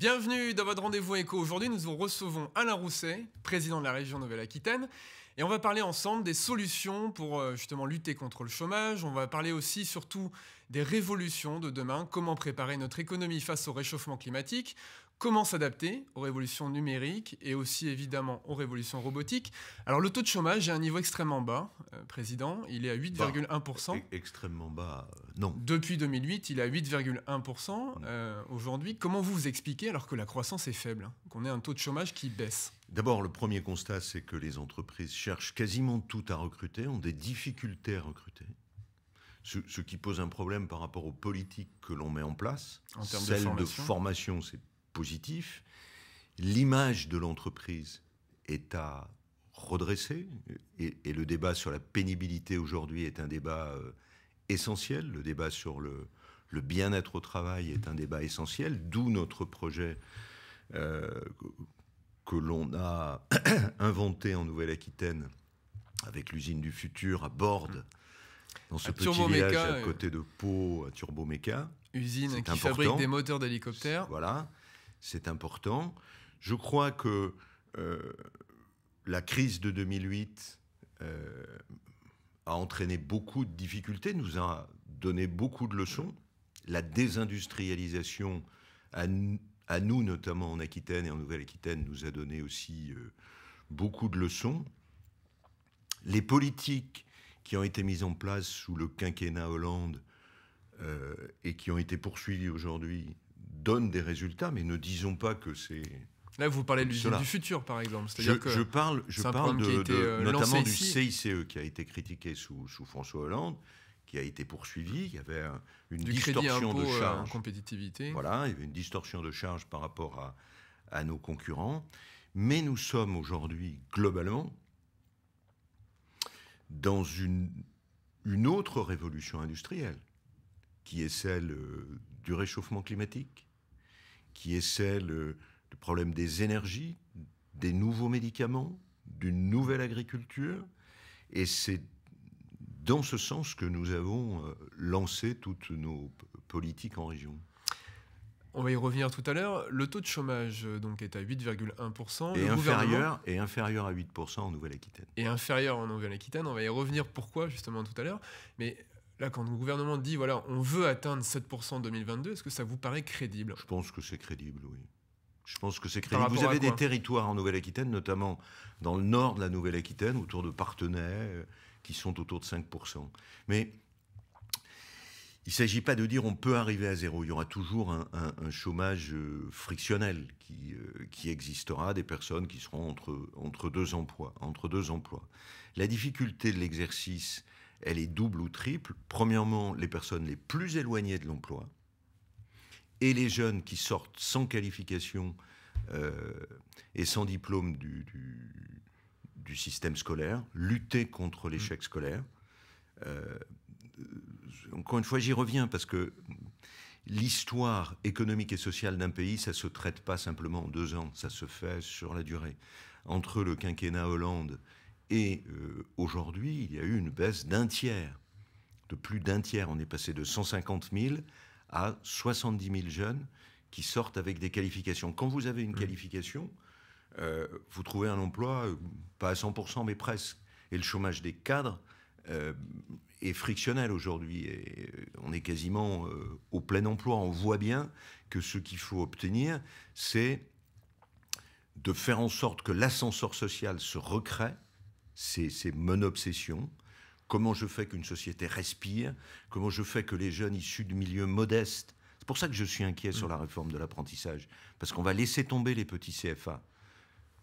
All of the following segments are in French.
Bienvenue dans votre rendez-vous éco. Aujourd'hui, nous vous recevons Alain Rousset, président de la région Nouvelle-Aquitaine, et on va parler ensemble des solutions pour euh, justement lutter contre le chômage. On va parler aussi surtout des révolutions de demain, comment préparer notre économie face au réchauffement climatique, comment s'adapter aux révolutions numériques et aussi évidemment aux révolutions robotiques. Alors le taux de chômage est à un niveau extrêmement bas, euh, Président, il est à 8,1%. E-, extrêmement bas, euh, non. Depuis 2008, il est à 8,1% euh, aujourd'hui. Comment vous vous expliquez alors que la croissance est faible, hein, qu'on ait un taux de chômage qui baisse D'abord, le premier constat, c'est que les entreprises cherchent quasiment tout à recruter, ont des difficultés à recruter. Ce, qui pose un problème par rapport aux politiques que l'on met en place. En termes de formation, formation c'est positif. L'image de l'entreprise est à redresser, et, le débat sur la pénibilité aujourd'hui est un débat euh, essentiel, le débat sur le, bien-être au travail est un débat essentiel, d'où notre projet euh, que l'on a inventé en Nouvelle-Aquitaine avec l'usine du futur à Borde, dans ce petit village à côté de Pau, à Turboméca. Usine qui fabrique des moteurs d'hélicoptères. Voilà c'est important. Je crois que euh, la crise de 2008 euh, a entraîné beaucoup de difficultés, nous a donné beaucoup de leçons. La désindustrialisation, à, nous notamment en Aquitaine et en Nouvelle-Aquitaine, nous a donné aussi euh, beaucoup de leçons. Les politiques qui ont été mises en place sous le quinquennat Hollande et qui ont été poursuivies aujourd'hui donne des résultats, mais ne disons pas que c'est. Là, vous parlez du futur, par exemple. Je, parle, je parle euh, notamment du CICE qui a été critiqué sous, sous, François Hollande, qui a été poursuivi. Il y avait une distorsion de euh, charge. compétitivité. Voilà, il y avait une distorsion de charge par rapport à, à nos concurrents. Mais nous sommes aujourd'hui, globalement, dans une, une autre révolution industrielle, qui est celle euh, du réchauffement climatique qui est celle du problème des énergies, des nouveaux médicaments, d'une nouvelle agriculture. Et c'est dans ce sens que nous avons euh, lancé toutes nos politiques en région. On va y revenir tout à l'heure. Le taux de chômage euh, donc est à 8,1%. Et, inférieur, et inférieur à 8% en Nouvelle-Aquitaine. Et inférieur en Nouvelle-Aquitaine. On va y revenir pourquoi justement tout à l'heure. Mais Là, quand le gouvernement dit, voilà, on veut atteindre 7% en 2022, est-ce que ça vous paraît crédible Je pense que c'est crédible, oui. Je pense que c'est crédible. Vous avez des territoires en Nouvelle-Aquitaine, notamment dans le nord de la Nouvelle-Aquitaine, autour de Partenay, euh, qui sont autour de 5%. Mais il ne s'agit pas de dire on peut arriver à zéro. Il y aura toujours un, un chômage euh, frictionnel qui, euh, qui, existera, des personnes qui seront entre, entre, deux emplois, entre deux emplois. La difficulté de l'exercice elle est double ou triple. Premièrement, les personnes les plus éloignées de l'emploi et les jeunes qui sortent sans qualification euh, et sans diplôme du, système scolaire, lutter contre mmh. l'échec scolaire. Euh, encore une fois, j'y reviens parce que l'histoire économique et sociale d'un pays, ça ne se traite pas simplement en deux ans, ça se fait sur la durée. Entre le quinquennat Hollande et euh, aujourd'hui, il y a eu une baisse d'un tiers, de plus d'un tiers. On est passé de 150 000 à 70 000 jeunes qui sortent avec des qualifications. Quand vous avez une mmh. qualification, euh, vous trouvez un emploi, euh, pas à 100%, mais presque. Et le chômage des cadres est frictionnel aujourd'hui. On est quasiment au plein emploi. On voit bien que ce qu'il faut obtenir, c'est de faire en sorte que l'ascenseur social se recrée c'est, mon obsession. Comment je fais qu'une société respire Comment je fais que les jeunes issus de milieux modestes C'est pour ça que je suis inquiet sur la réforme de l'apprentissage, parce qu'on va laisser tomber les petits CFA.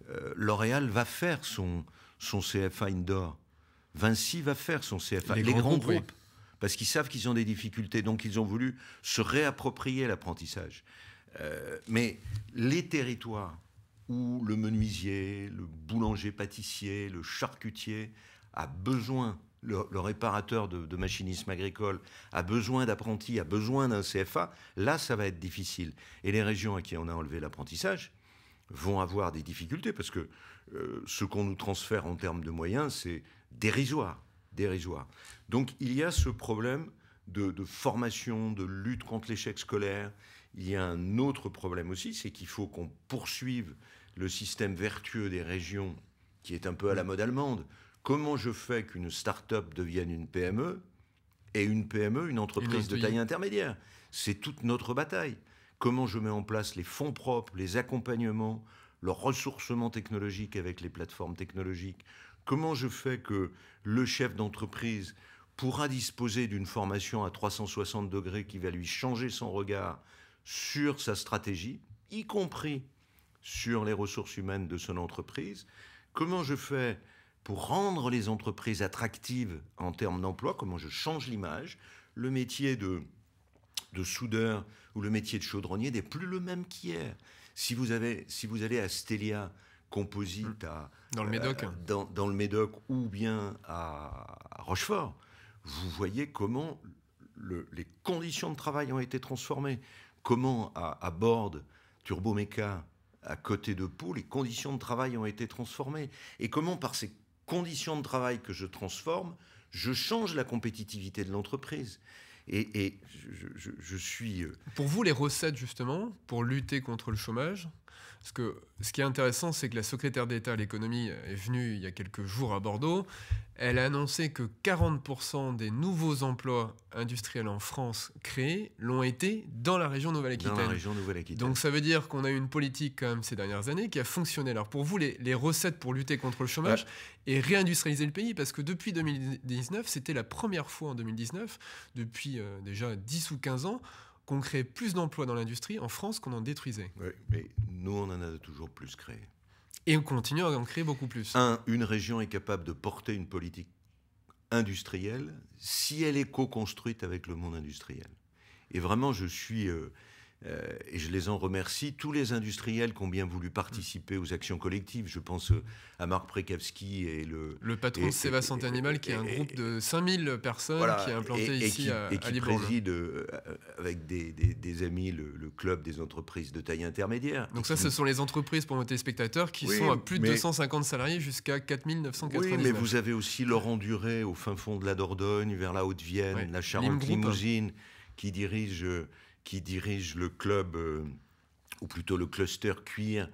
Euh, L'Oréal va faire son, son CFA indoor. Vinci va faire son CFA. Les, les grands, groupes. parce qu'ils savent qu'ils ont des difficultés, donc ils ont voulu se réapproprier l'apprentissage. Euh, mais les territoires où le menuisier, le boulanger-pâtissier, le charcutier a besoin, le, réparateur de, machinisme agricole a besoin d'apprentis, a besoin d'un CFA, là, ça va être difficile. Et les régions à qui on a enlevé l'apprentissage vont avoir des difficultés parce que euh, ce qu'on nous transfère en termes de moyens, c'est dérisoire, dérisoire. Donc il y a ce problème de formation, de lutte contre l'échec scolaire. Il y a un autre problème aussi, c'est qu'il faut qu'on poursuive le système vertueux des régions, qui est un peu à la mode allemande. Comment je fais qu'une start-up devienne une PME et une PME, une entreprise de taille intermédiaire C'est toute notre bataille. Comment je mets en place les fonds propres, les accompagnements, le ressourcement technologique avec les plateformes technologiques Comment je fais que le chef d'entreprise pourra disposer d'une formation à 360 degrés qui va lui changer son regard sur sa stratégie, y compris sur les ressources humaines de son entreprise, comment je fais pour rendre les entreprises attractives en termes d'emploi, comment je change l'image, le métier de, soudeur ou le métier de chaudronnier n'est plus le même qu'hier. Si vous, avez, si vous allez à Stelia, composite mmh. dans le Médoc, euh, dans, le Médoc ou bien à, Rochefort, vous voyez comment les conditions de travail ont été transformées. Comment à, Borde, Turbomeca, à côté de Pau, les conditions de travail ont été transformées. Et comment, par ces conditions de travail que je transforme, je change la compétitivité de l'entreprise et, je, suis... Euh, pour vous, les recettes, justement, pour lutter contre le chômage, parce que ce qui est intéressant, c'est que la secrétaire d'État à l'économie est venue il y a quelques jours à Bordeaux. Elle a annoncé que 40% des nouveaux emplois industriels en France créés l'ont été dans la région Nouvelle-Aquitaine. Nouvelle Donc ça veut dire qu'on a eu une politique quand même ces dernières années qui a fonctionné. Alors pour vous, les, recettes pour lutter contre le chômage et réindustrialiser le pays, parce que depuis 2019, c'était la première fois en 2019, depuis euh, déjà 10 ou 15 ans, qu'on crée plus d'emplois dans l'industrie en France qu'on en détruisait. Oui, mais nous, on en a toujours plus créé. Et on continue à en créer beaucoup plus. Un, une région est capable de porter une politique industrielle si elle est co-construite avec le monde industriel. Et vraiment, je suis... Euh, euh, et je les en remercie, tous les industriels qui ont bien voulu participer aux actions collectives. Je pense euh, à Marc Prekavski et le... Le patron de Séva Santé Animal, qui est un groupe de 5000 personnes qui est implanté ici qui, à, et qui préside euh, avec des, amis le, club des entreprises de taille intermédiaire. Donc ça, ce sont les entreprises pour nos téléspectateurs qui sont à plus de 250 salariés jusqu'à 4999. Oui, mais vous avez aussi Laurent Duré au fin fond de la Dordogne, vers la Haute-Vienne, la Charente-Limousine, hein. qui dirige qui dirige le club, euh, ou plutôt le cluster cuir.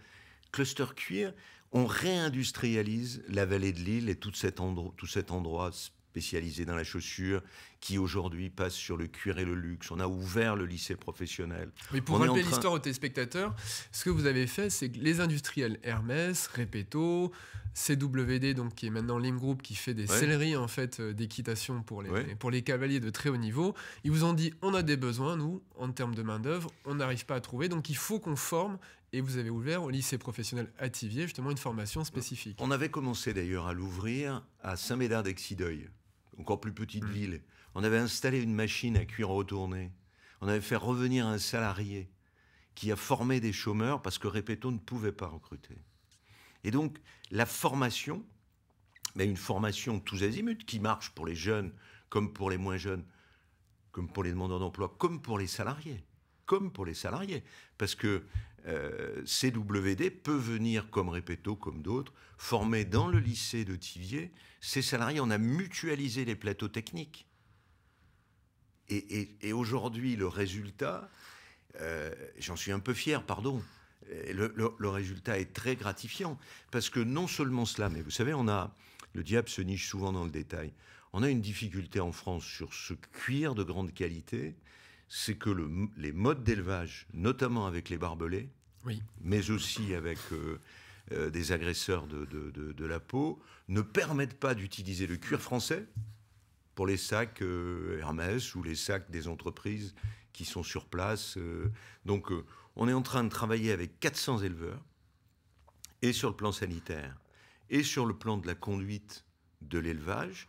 Cluster cuir, on réindustrialise la vallée de l'île et tout cet endroit spécialisé dans la chaussure qui aujourd'hui passe sur le cuir et le luxe. On a ouvert le lycée professionnel. Mais pour rappeler l'histoire aux téléspectateurs, ce que vous avez fait, c'est que les industriels Hermès, Repetto, CWD, donc qui est maintenant Lim Group, qui fait des céleries en fait euh, d'équitation pour les, pour les cavaliers de très haut niveau. Ils vous ont dit on a des besoins nous en termes de main d'œuvre, on n'arrive pas à trouver, donc il faut qu'on forme. Et vous avez ouvert au lycée professionnel Ativier justement une formation spécifique. On avait commencé d'ailleurs à l'ouvrir à Saint-Médard d'Exideuil, encore plus petite mmh. ville. On avait installé une machine à cuire retournée. On avait fait revenir un salarié qui a formé des chômeurs parce que Répéto ne pouvait pas recruter. Et donc, la formation, mais ben, une formation tous azimuts qui marche pour les jeunes comme pour les moins jeunes, comme pour les demandeurs d'emploi, comme pour les salariés. Comme pour les salariés. Parce que euh, CWD peut venir, comme Répéto, comme d'autres, former dans le lycée de Tivier ces salariés. On a mutualisé les plateaux techniques. Et, aujourd'hui, le résultat, euh, j'en suis un peu fier, pardon. Le, résultat est très gratifiant parce que non seulement cela, mais vous savez, on a le diable se niche souvent dans le détail. On a une difficulté en France sur ce cuir de grande qualité, c'est que les modes d'élevage, notamment avec les barbelés, mais aussi avec euh, euh, des agresseurs de, la peau, ne permettent pas d'utiliser le cuir français pour les sacs euh, Hermès ou les sacs des entreprises qui sont sur place. Euh, donc euh, on est en train de travailler avec 400 éleveurs, et sur le plan sanitaire, et sur le plan de la conduite de l'élevage.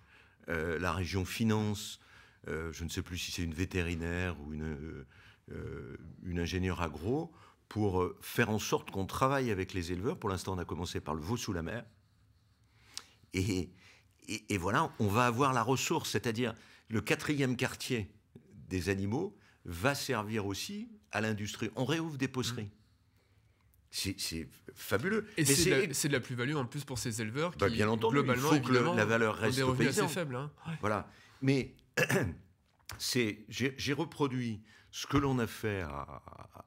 la région finance, je ne sais plus si c'est une vétérinaire ou une, une ingénieure agro, pour faire en sorte qu'on travaille avec les éleveurs. Pour l'instant, on a commencé par le veau sous la mer. Et, et, voilà, on va avoir la ressource, c'est-à-dire le quatrième quartier des animaux va servir aussi à l'industrie. On réouvre des poteries. Mm. C'est fabuleux. Et c'est de, la plus-value en plus pour ces éleveurs bah, qui, bien entendu, globalement, il faut que la valeur reste faible. Hein. Voilà. Mais c'est, j'ai reproduit ce que l'on a fait à,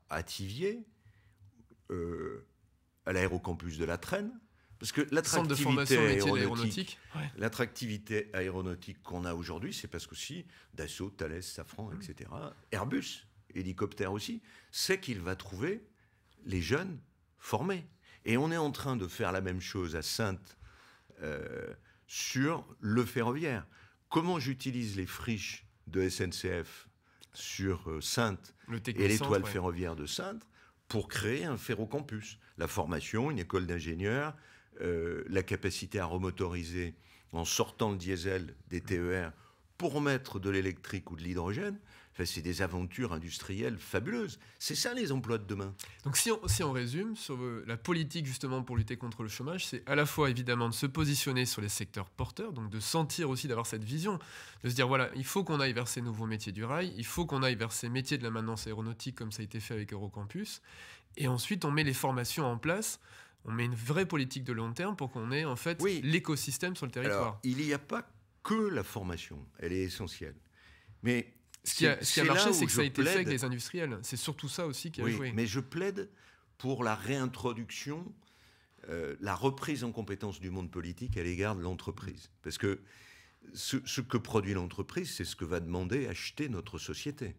à, Tivier, euh, à l'aérocampus de la Traîne, parce que l'attractivité aéronautique, aéronautique qu'on a aujourd'hui, c'est parce qu'aussi Dassault, Thales, Safran, mm. etc., Airbus, hélicoptère aussi, c'est qu'il va trouver les jeunes formés. Et on est en train de faire la même chose à Sainte euh, sur le ferroviaire. Comment j'utilise les friches de SNCF sur euh, Sainte et l'étoile ferroviaire de Sainte pour créer un ferrocampus La formation, une école d'ingénieurs, euh, la capacité à remotoriser en sortant le diesel des TER pour mettre de l'électrique ou de l'hydrogène, enfin, c'est des aventures industrielles fabuleuses. C'est ça les emplois de demain. Donc si on, si on résume, sur euh, la politique justement pour lutter contre le chômage, c'est à la fois évidemment de se positionner sur les secteurs porteurs, donc de sentir aussi d'avoir cette vision, de se dire voilà, il faut qu'on aille vers ces nouveaux métiers du rail, il faut qu'on aille vers ces métiers de la maintenance aéronautique comme ça a été fait avec Eurocampus, et ensuite on met les formations en place on met une vraie politique de long terme pour qu'on ait en fait l'écosystème sur le territoire. il n'y a pas que la formation, elle est essentielle. Mais ce qui a, marché, c'est que ça a été fait avec les industriels. C'est surtout ça aussi qui a oui, joué. Mais je plaide pour la réintroduction, euh, la reprise en compétence du monde politique à l'égard de l'entreprise. Parce que ce, ce que produit l'entreprise, c'est ce que va demander acheter notre société.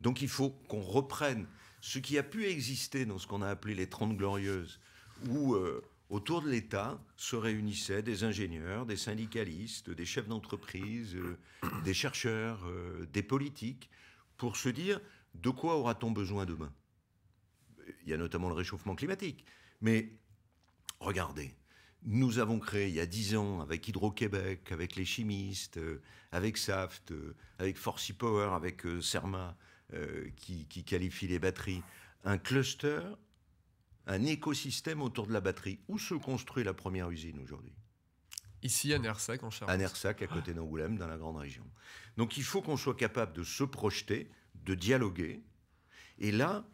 Donc il faut qu'on reprenne ce qui a pu exister dans ce qu'on a appelé les Trente Glorieuses, où euh, autour de l'État se réunissaient des ingénieurs, des syndicalistes, des chefs d'entreprise, euh, des chercheurs, euh, des politiques, pour se dire de quoi aura-t-on besoin demain Il y a notamment le réchauffement climatique. Mais regardez, nous avons créé il y a dix ans avec Hydro-Québec, avec les chimistes, avec SAFT, avec Forcy Power, avec CERMA, qui, qui qualifie les batteries, un cluster un écosystème autour de la batterie. Où se construit la première usine aujourd'hui Ici, à Nersac, en Charente. À Nersac, à côté d'Angoulême, dans la grande région. Donc il faut qu'on soit capable de se projeter, de dialoguer. Et là,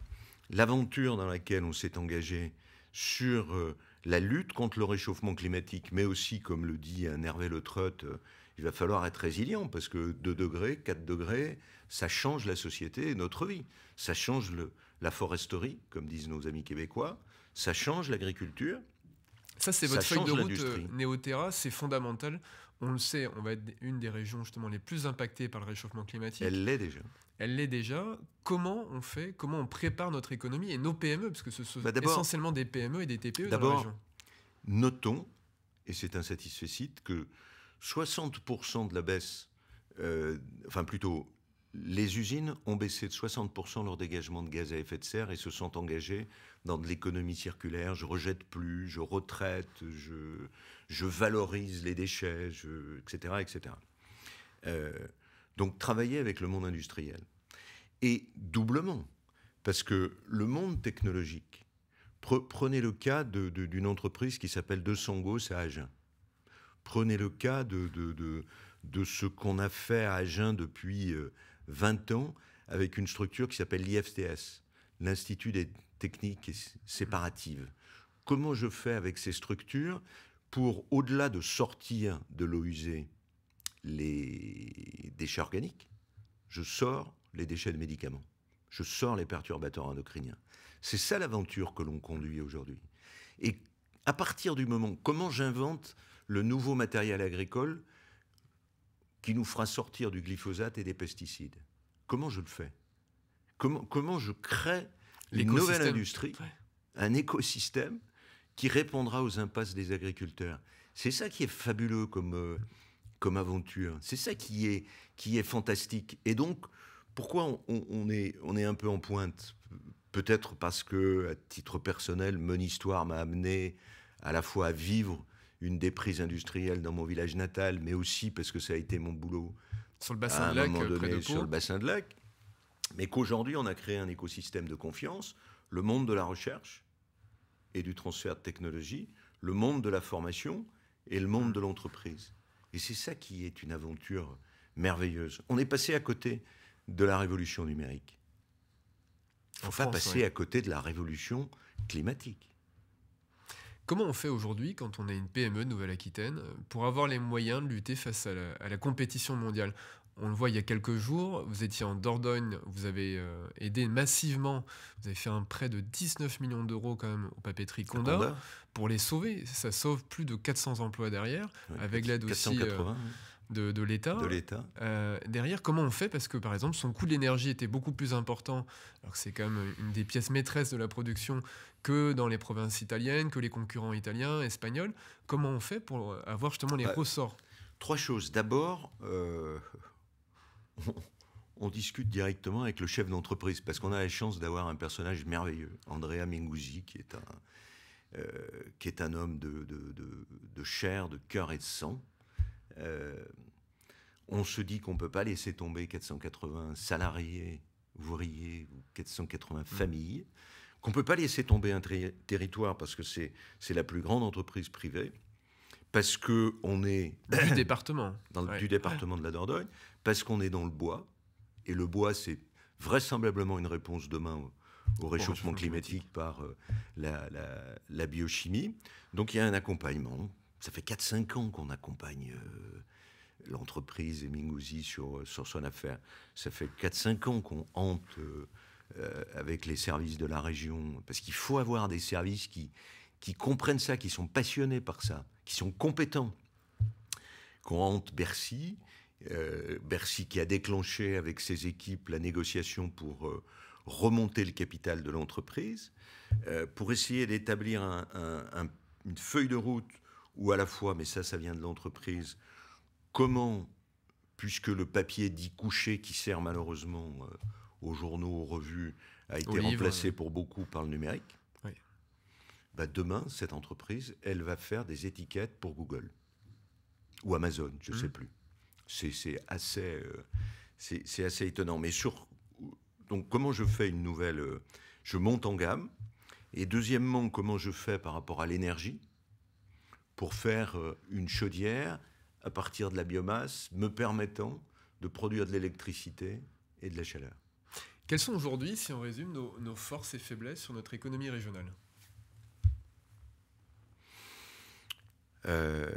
l'aventure dans laquelle on s'est engagé sur euh, la lutte contre le réchauffement climatique, mais aussi, comme le dit un Hervé Le euh, il va falloir être résilient, parce que 2 degrés, 4 degrés, ça change la société et notre vie. Ça change le, la foresterie, comme disent nos amis québécois, ça change l'agriculture. Ça, c'est votre feuille de route euh, Néoterra, c'est fondamental. On le sait, on va être une des régions justement les plus impactées par le réchauffement climatique. Elle l'est déjà. Elle l'est déjà. Comment on fait Comment on prépare notre économie et nos PME Parce que ce sont bah, essentiellement des PME et des TPE dans la région. Notons, et c'est insatisfaisant, que 60% de la baisse, euh, enfin plutôt les usines ont baissé de 60% leur dégagement de gaz à effet de serre et se sont engagées dans de l'économie circulaire. Je rejette plus, je retraite, je, valorise les déchets, etc. etc. Euh, donc travailler avec le monde industriel. Et doublement, parce que le monde technologique, prenez le cas d'une entreprise qui s'appelle De Songos à Agen. Prenez le cas de, ce qu'on a fait à Agen depuis... Euh, 20 ans avec une structure qui s'appelle l'IFTS, l'Institut des techniques séparatives. Comment je fais avec ces structures pour, au-delà de sortir de l'eau usée les déchets organiques, je sors les déchets de médicaments, je sors les perturbateurs endocriniens. C'est ça l'aventure que l'on conduit aujourd'hui. Et à partir du moment, comment j'invente le nouveau matériel agricole qui nous fera sortir du glyphosate et des pesticides. Comment je le fais comment, comment je crée une nouvelle industrie, un écosystème qui répondra aux impasses des agriculteurs C'est ça qui est fabuleux comme, euh, comme aventure. C'est ça qui est, qui est fantastique. Et donc, pourquoi on, est, on est un peu en pointe Peut-être parce que, à titre personnel, mon histoire m'a amené à la fois à vivre une des industrielle industrielles dans mon village natal, mais aussi parce que ça a été mon boulot sur le bassin à un de lac, moment euh, donné, sur le bassin de lac. Mais qu'aujourd'hui, on a créé un écosystème de confiance, le monde de la recherche et du transfert de technologie, le monde de la formation et le monde de l'entreprise. Et c'est ça qui est une aventure merveilleuse. On est passé à côté de la révolution numérique. On passer à côté de la révolution climatique. Comment on fait aujourd'hui quand on a une PME Nouvelle-Aquitaine euh, pour avoir les moyens de lutter face à la, compétition mondiale on le voit il y a quelques jours, vous étiez en Dordogne, vous avez euh, aidé massivement, vous avez fait un prêt de 19 millions d'euros quand même au papeteries Condor pour les sauver. Ça sauve plus de 400 emplois derrière, avec l'aide aussi. Euh, de, l'État. Euh, derrière, comment on fait Parce que, par exemple, son coût de l'énergie était beaucoup plus important, alors c'est quand même une des pièces maîtresses de la production, que dans les provinces italiennes, que les concurrents italiens, espagnols. Comment on fait pour avoir justement les bah, ressorts Trois choses. D'abord, euh, on, discute directement avec le chef d'entreprise, parce qu'on a la chance d'avoir un personnage merveilleux, Andrea Minguzzi, qui est un... Euh, qui est un homme de, de, de chair, de cœur et de sang, euh, on se dit qu'on ne peut pas laisser tomber 480 salariés, ouvriers, ou 480 mm. familles, qu'on ne peut pas laisser tomber un territoire parce que c'est la plus grande entreprise privée, parce qu'on est... Du département. Dans le, Du département de la Dordogne, parce qu'on est dans le bois, et le bois, c'est vraisemblablement une réponse demain au, réchauffement climatique par euh, la biochimie. Donc il y a un accompagnement ça fait 4-5 ans qu'on accompagne euh, l'entreprise et Mingouzi sur, euh, sur son affaire. Ça fait 4-5 ans qu'on hante euh, avec les services de la région, parce qu'il faut avoir des services qui, qui comprennent ça, qui sont passionnés par ça, qui sont compétents. Qu'on hante Bercy, Bercy qui a déclenché avec ses équipes la négociation pour remonter le capital de l'entreprise, pour essayer d'établir une feuille de route ou à la fois, mais ça, ça vient de l'entreprise, comment, puisque le papier dit couché, qui sert malheureusement euh, aux journaux, aux revues, a été remplacé pour beaucoup par le numérique, bah, demain, cette entreprise, elle va faire des étiquettes pour Google ou Amazon, je ne sais mmh. plus. C'est assez, euh, c'est assez étonnant. Mais sur, donc comment je fais une nouvelle, euh, je monte en gamme. Et deuxièmement, comment je fais par rapport à l'énergie pour faire euh, une chaudière à partir de la biomasse, me permettant de produire de l'électricité et de la chaleur. Quelles sont aujourd'hui, si on résume, nos, forces et faiblesses sur notre économie régionale euh,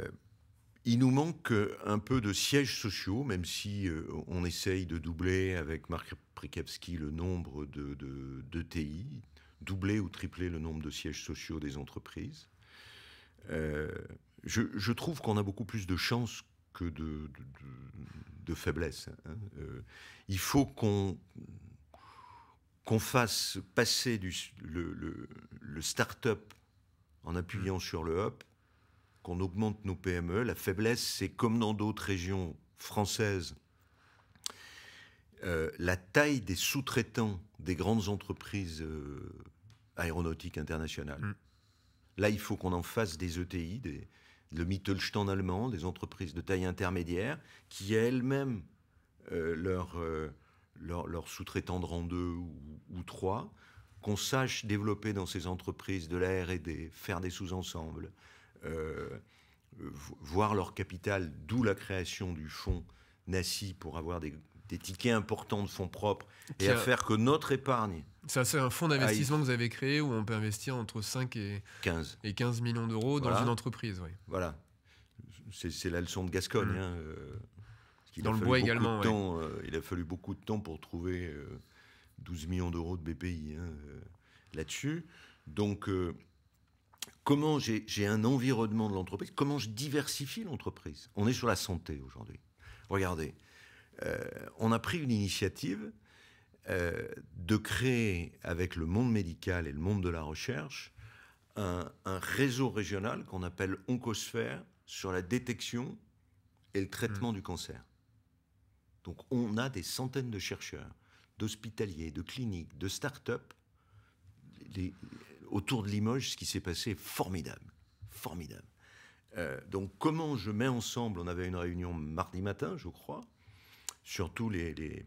Il nous manque un peu de sièges sociaux, même si euh, on essaye de doubler avec Marc Prikapski le nombre de, TI, doubler ou tripler le nombre de sièges sociaux des entreprises je, trouve qu'on a beaucoup plus de chances que de, faiblesse. Hein. Euh, il faut qu'on fasse passer le, start-up en appuyant mm. sur le up, qu'on augmente nos PME. La faiblesse, c'est comme dans d'autres régions françaises, euh, la taille des sous-traitants des grandes entreprises euh, aéronautiques internationales. Mm. Là, il faut qu'on en fasse des ETI, des, le Mittelstand allemand, des entreprises de taille intermédiaire, qui elles-mêmes leurs leur, euh, sous-traitants de rang 2 ou, 3, qu'on sache développer dans ces entreprises de la RD, faire des sous-ensembles, euh, voir leur capital, d'où la création du fonds NACI pour avoir des tickets importants de fonds propres et à faire que notre épargne ça, c'est un fonds ah, d'investissement que vous avez créé où on peut investir entre 5 et 15, et 15 millions d'euros dans une entreprise. Voilà. C'est la leçon de Gascogne. Mm. Hein, euh, dans le bois également. Euh, il a fallu beaucoup de temps pour trouver 12 euh, millions d'euros de BPI hein, là-dessus. Donc, comment j'ai un environnement de l'entreprise Comment je diversifie l'entreprise On est sur la santé aujourd'hui. Regardez, on a pris une initiative euh, de créer avec le monde médical et le monde de la recherche un, réseau régional qu'on appelle Oncosphère sur la détection et le traitement hmm. du cancer. Donc on a des centaines de chercheurs, d'hospitaliers, de cliniques, de start-up autour de Limoges, ce qui s'est passé est formidable, formidable. Euh, donc comment je mets ensemble, on avait une réunion mardi matin, je crois, surtout les,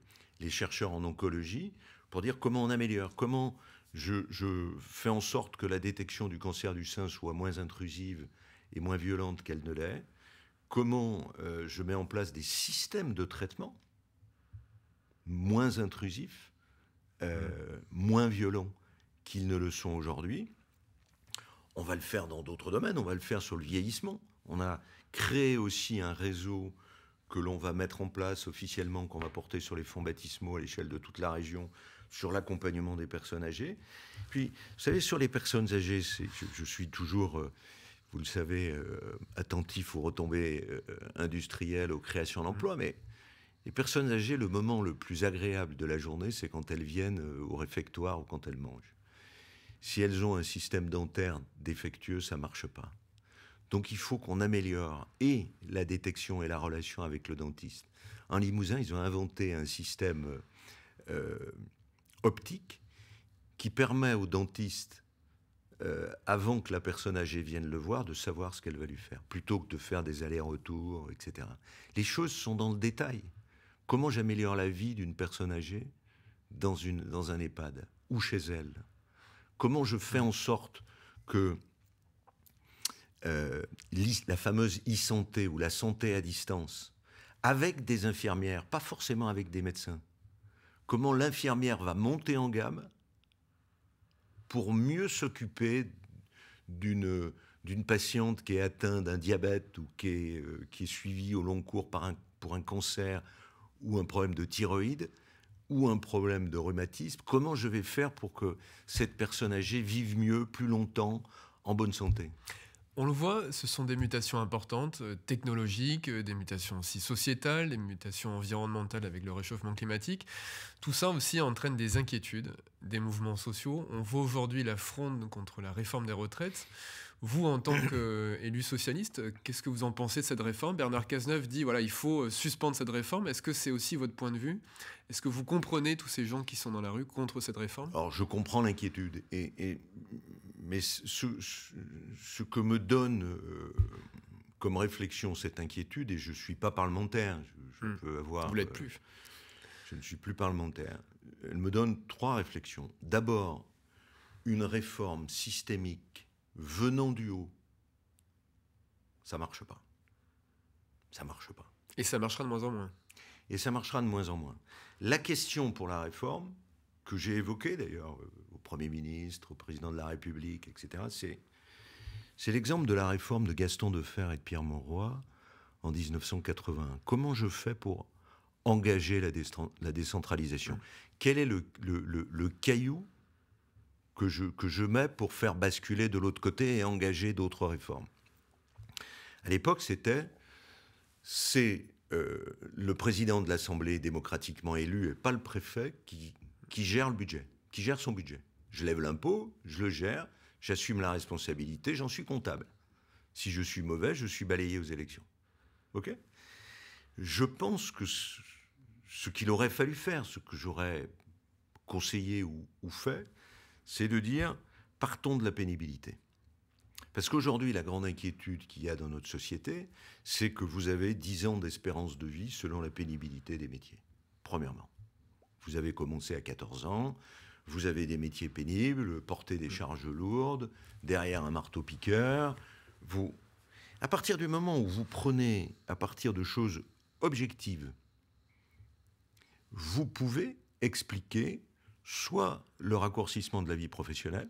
chercheurs en oncologie, pour dire comment on améliore, comment je, fais en sorte que la détection du cancer du sein soit moins intrusive et moins violente qu'elle ne l'est, comment euh, je mets en place des systèmes de traitement moins intrusifs, euh, mmh. moins violents qu'ils ne le sont aujourd'hui. On va le faire dans d'autres domaines, on va le faire sur le vieillissement. On a créé aussi un réseau que l'on va mettre en place officiellement, qu'on va porter sur les fonds baptismaux à l'échelle de toute la région, sur l'accompagnement des personnes âgées. Puis, vous savez, sur les personnes âgées, je, suis toujours, euh, vous le savez, euh, attentif aux retombées euh, industrielles, aux créations d'emplois, mmh. mais les personnes âgées, le moment le plus agréable de la journée, c'est quand elles viennent au réfectoire ou quand elles mangent. Si elles ont un système dentaire défectueux, ça marche pas. Donc il faut qu'on améliore et la détection et la relation avec le dentiste. En Limousin, ils ont inventé un système euh, optique qui permet au dentiste, euh, avant que la personne âgée vienne le voir, de savoir ce qu'elle va lui faire, plutôt que de faire des allers-retours, etc. Les choses sont dans le détail. Comment j'améliore la vie d'une personne âgée dans, une, dans un EHPAD ou chez elle Comment je fais en sorte que euh, la fameuse e-santé ou la santé à distance avec des infirmières, pas forcément avec des médecins. Comment l'infirmière va monter en gamme pour mieux s'occuper d'une patiente qui est atteinte d'un diabète ou qui est, euh, suivie au long cours pour un cancer ou un problème de thyroïde ou un problème de rhumatisme, comment je vais faire pour que cette personne âgée vive mieux, plus longtemps, en bonne santé on le voit, ce sont des mutations importantes, euh, technologiques, euh, des mutations aussi sociétales, des mutations environnementales avec le réchauffement climatique. Tout ça aussi entraîne des inquiétudes, des mouvements sociaux. On voit aujourd'hui la fronde contre la réforme des retraites. Vous, en tant qu'élu euh, socialiste, qu'est-ce que vous en pensez de cette réforme Bernard Cazeneuve dit voilà, il faut suspendre cette réforme. Est-ce que c'est aussi votre point de vue Est-ce que vous comprenez tous ces gens qui sont dans la rue contre cette réforme Alors, je comprends l'inquiétude et, et mais ce, que me donne euh, comme réflexion cette inquiétude, et je ne suis pas parlementaire, je, hmm. peux avoir. l'êtes euh, plus. je ne suis plus parlementaire. Elle me donne trois réflexions. D'abord, une réforme systémique venant du haut, ça marche pas. Ça marche pas. Et ça marchera de moins en moins. Et ça marchera de moins en moins. La question pour la réforme, que j'ai évoqué d'ailleurs euh, au Premier ministre, au Président de la République, etc., c'est, l'exemple de la réforme de Gaston Defer et de Pierre Monroy en 1981. Comment je fais pour engager la, décentralisation Quel est le, caillou que je, mets pour faire basculer de l'autre côté et engager d'autres réformes À l'époque, c'était euh, le président de l'Assemblée démocratiquement élu et pas le préfet qui qui gère le budget, qui gère son budget. Je lève l'impôt, je le gère, j'assume la responsabilité, j'en suis comptable. Si je suis mauvais, je suis balayé aux élections. OK Je pense que ce qu'il aurait fallu faire, ce que j'aurais conseillé ou, ou fait, c'est de dire partons de la pénibilité. Parce qu'aujourd'hui, la grande inquiétude qu'il y a dans notre société, c'est que vous avez 10 ans d'espérance de vie selon la pénibilité des métiers, premièrement. Vous avez commencé à 14 ans, vous avez des métiers pénibles, porter des mm. charges lourdes, derrière un marteau-piqueur. Vous, à partir du moment où vous prenez à partir de choses objectives, vous pouvez expliquer soit le raccourcissement de la vie professionnelle,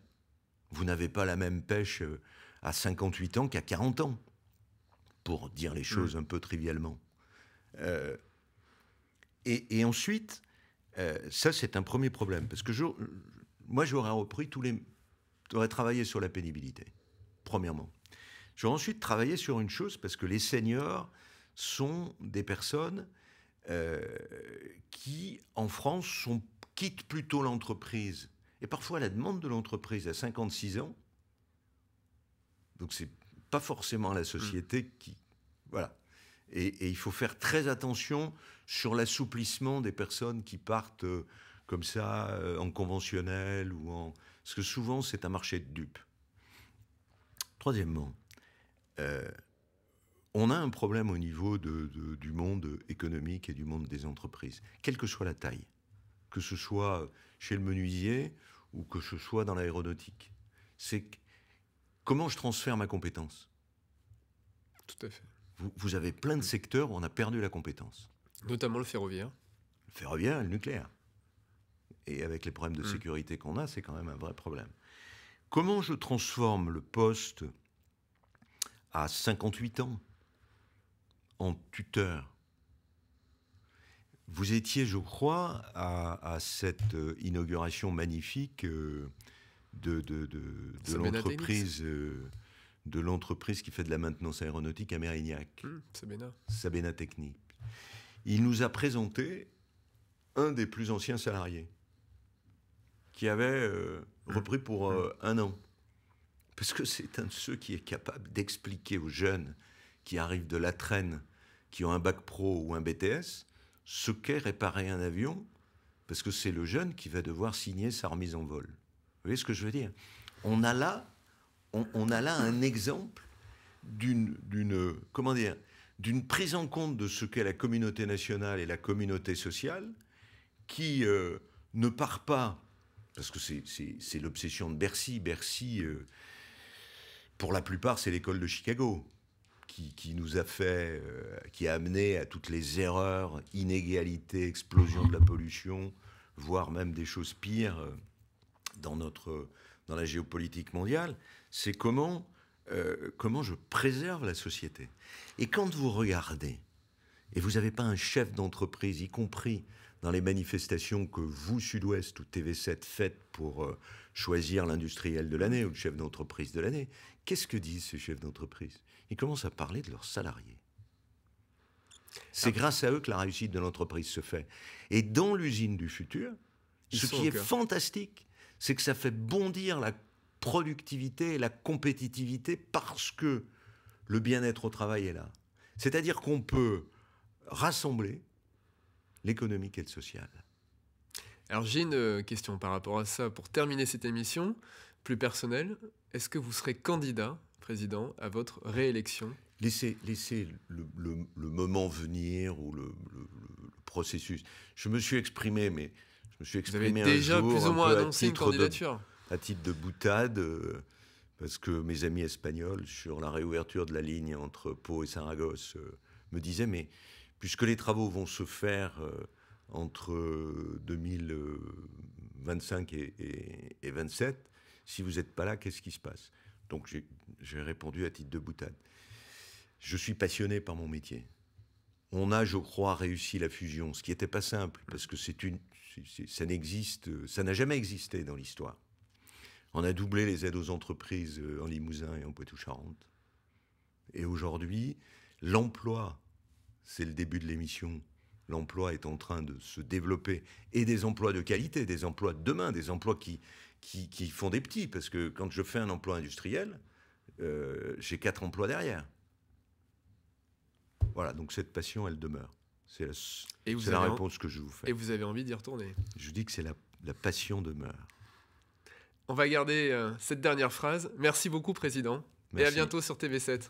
vous n'avez pas la même pêche euh, à 58 ans qu'à 40 ans, pour dire les mm. choses un peu trivialement. Euh, et, ensuite, euh, ça, c'est un premier problème. Parce que moi, j'aurais repris tous les. J'aurais travaillé sur la pénibilité, premièrement. J'aurais ensuite travaillé sur une chose, parce que les seniors sont des personnes euh, qui, en France, quittent plutôt l'entreprise. Et parfois, la demande de l'entreprise à 56 ans, donc c'est pas forcément la société mm. qui. Voilà. Et, il faut faire très attention sur l'assouplissement des personnes qui partent euh, comme ça euh, en conventionnel ou en parce que souvent c'est un marché de dupes. Troisièmement, euh, on a un problème au niveau du monde économique et du monde des entreprises, quelle que soit la taille, que ce soit chez le menuisier ou que ce soit dans l'aéronautique. C'est comment je transfère ma compétence. Tout à fait vous, avez plein de secteurs où on a perdu la compétence. Notamment le ferroviaire. Le ferroviaire le nucléaire. Et avec les problèmes de mm. sécurité qu'on a, c'est quand même un vrai problème. Comment je transforme le poste à 58 ans en tuteur Vous étiez, je crois, à, cette euh, inauguration magnifique euh, de l'entreprise. Euh, de l'entreprise qui fait de la maintenance aéronautique à Mérignac. Mmh, Sabena. Sabena Technique. Il nous a présenté un des plus anciens salariés qui avait euh, mmh. repris pour euh, mmh. un an. Parce que c'est un de ceux qui est capable d'expliquer aux jeunes qui arrivent de la traîne, qui ont un bac pro ou un BTS, ce qu'est réparer un avion, parce que c'est le jeune qui va devoir signer sa remise en vol. Vous voyez ce que je veux dire On a là on, a là un exemple d'une, comment dire, d'une prise en compte de ce qu'est la communauté nationale et la communauté sociale, qui euh, ne part pas, parce que c'est, l'obsession de Bercy. Bercy, euh, pour la plupart, c'est l'école de Chicago. Qui, nous a fait, euh, qui a amené à toutes les erreurs, inégalités, explosion de la pollution, voire même des choses pires dans notre dans la géopolitique mondiale, c'est comment, euh, comment je préserve la société. Et quand vous regardez, et vous n'avez pas un chef d'entreprise, y compris dans les manifestations que vous, Sud-Ouest ou TV7, faites pour euh, choisir l'industriel de l'année ou le chef d'entreprise de l'année, qu'est-ce que disent ces chefs d'entreprise Ils commencent à parler de leurs salariés. C'est ah. grâce à eux que la réussite de l'entreprise se fait. Et dans l'usine du futur, ce qui est fantastique, c'est que ça fait bondir la productivité et la compétitivité parce que le bien-être au travail est là. C'est-à-dire qu'on peut rassembler l'économique et le social. Alors j'ai une euh, question par rapport à ça pour terminer cette émission, plus personnelle. Est-ce que vous serez candidat, président, à votre réélection Laissez, le, moment venir ou le, le, processus. Je me suis exprimé, mais je suis exprimé déjà plus ou moins à titre de boutade, euh, parce que mes amis espagnols, sur la réouverture de la ligne entre Pau et Saragosse, euh, me disaient, mais puisque les travaux vont se faire euh, entre 2025 et, 2027, 27, si vous n'êtes pas là, qu'est-ce qui se passe Donc j'ai répondu à titre de boutade. Je suis passionné par mon métier. On a, je crois, réussi la fusion, ce qui n'était pas simple, parce que c'est une, ça n'existe, ça n'a jamais existé dans l'histoire. On a doublé les aides aux entreprises euh, en Limousin et en Poitou-Charentes. Et aujourd'hui, l'emploi, c'est le début de l'émission, l'emploi est en train de se développer. Et des emplois de qualité, des emplois de demain, des emplois qui, qui, font des petits. Parce que quand je fais un emploi industriel, euh, j'ai quatre emplois derrière. Voilà, donc cette passion, elle demeure. C'est la, réponse que je vous fais. Et vous avez envie d'y retourner. Je vous dis que c'est la, la, passion demeure. On va garder euh, cette dernière phrase. Merci beaucoup, Président. Et à bientôt sur TV7.